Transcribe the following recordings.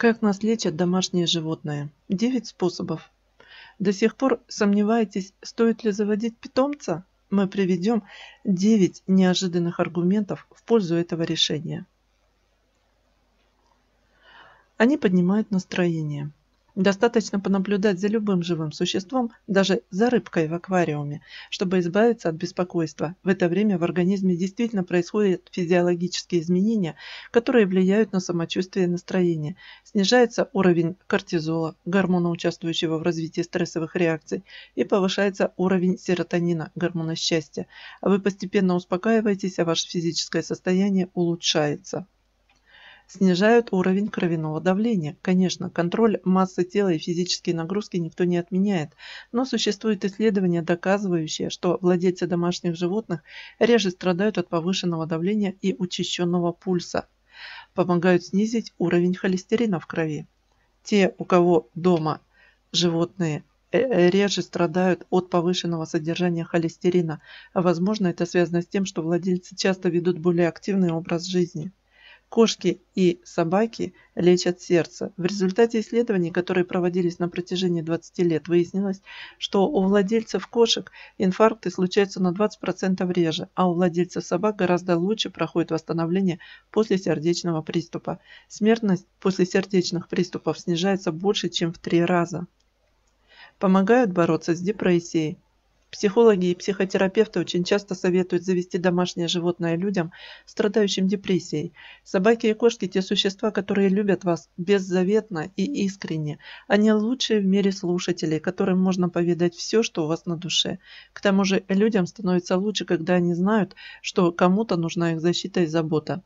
Как нас лечат домашние животные? 9 способов. До сих пор сомневаетесь, стоит ли заводить питомца? Мы приведем 9 неожиданных аргументов в пользу этого решения. Они поднимают настроение. Достаточно понаблюдать за любым живым существом, даже за рыбкой в аквариуме, чтобы избавиться от беспокойства. В это время в организме действительно происходят физиологические изменения, которые влияют на самочувствие и настроение. Снижается уровень кортизола, гормона, участвующего в развитии стрессовых реакций, и повышается уровень серотонина, гормона счастья. Вы постепенно успокаиваетесь, а ваше физическое состояние улучшается снижают уровень кровяного давления. Конечно, контроль массы тела и физические нагрузки никто не отменяет, но существуют исследования, доказывающие, что владельцы домашних животных реже страдают от повышенного давления и учащенного пульса. Помогают снизить уровень холестерина в крови. Те, у кого дома животные э, э, реже страдают от повышенного содержания холестерина. Возможно, это связано с тем, что владельцы часто ведут более активный образ жизни. Кошки и собаки лечат сердце. В результате исследований, которые проводились на протяжении 20 лет, выяснилось, что у владельцев кошек инфаркты случаются на 20% реже, а у владельцев собак гораздо лучше проходит восстановление после сердечного приступа. Смертность после сердечных приступов снижается больше, чем в три раза. Помогают бороться с депрессией. Психологи и психотерапевты очень часто советуют завести домашнее животное людям, страдающим депрессией. Собаки и кошки – те существа, которые любят вас беззаветно и искренне. Они лучшие в мире слушатели, которым можно поведать все, что у вас на душе. К тому же людям становится лучше, когда они знают, что кому-то нужна их защита и забота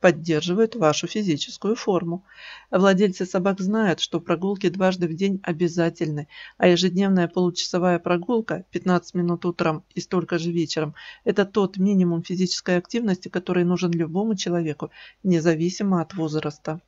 поддерживают вашу физическую форму. Владельцы собак знают, что прогулки дважды в день обязательны, а ежедневная получасовая прогулка 15 минут утром и столько же вечером – это тот минимум физической активности, который нужен любому человеку, независимо от возраста.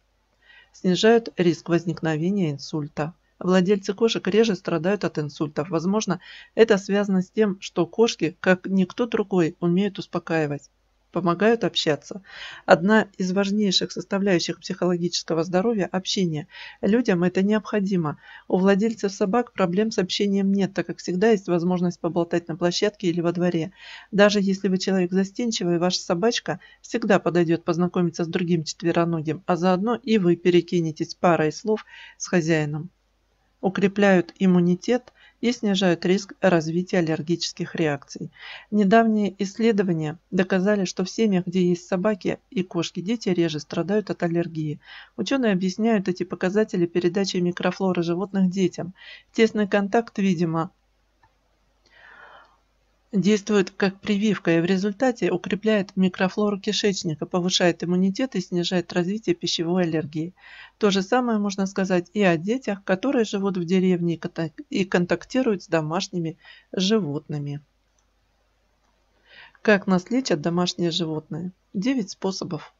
Снижают риск возникновения инсульта. Владельцы кошек реже страдают от инсультов. Возможно, это связано с тем, что кошки, как никто другой, умеют успокаивать помогают общаться. Одна из важнейших составляющих психологического здоровья – общение. Людям это необходимо. У владельцев собак проблем с общением нет, так как всегда есть возможность поболтать на площадке или во дворе. Даже если вы человек застенчивый, ваша собачка всегда подойдет познакомиться с другим четвероногим, а заодно и вы перекинетесь парой слов с хозяином. Укрепляют иммунитет – и снижают риск развития аллергических реакций. Недавние исследования доказали, что в семьях, где есть собаки и кошки, дети реже страдают от аллергии. Ученые объясняют эти показатели передачей микрофлоры животных детям. Тесный контакт, видимо, Действует как прививка и в результате укрепляет микрофлору кишечника, повышает иммунитет и снижает развитие пищевой аллергии. То же самое можно сказать и о детях, которые живут в деревне и контактируют с домашними животными. Как нас лечат домашние животные? 9 способов.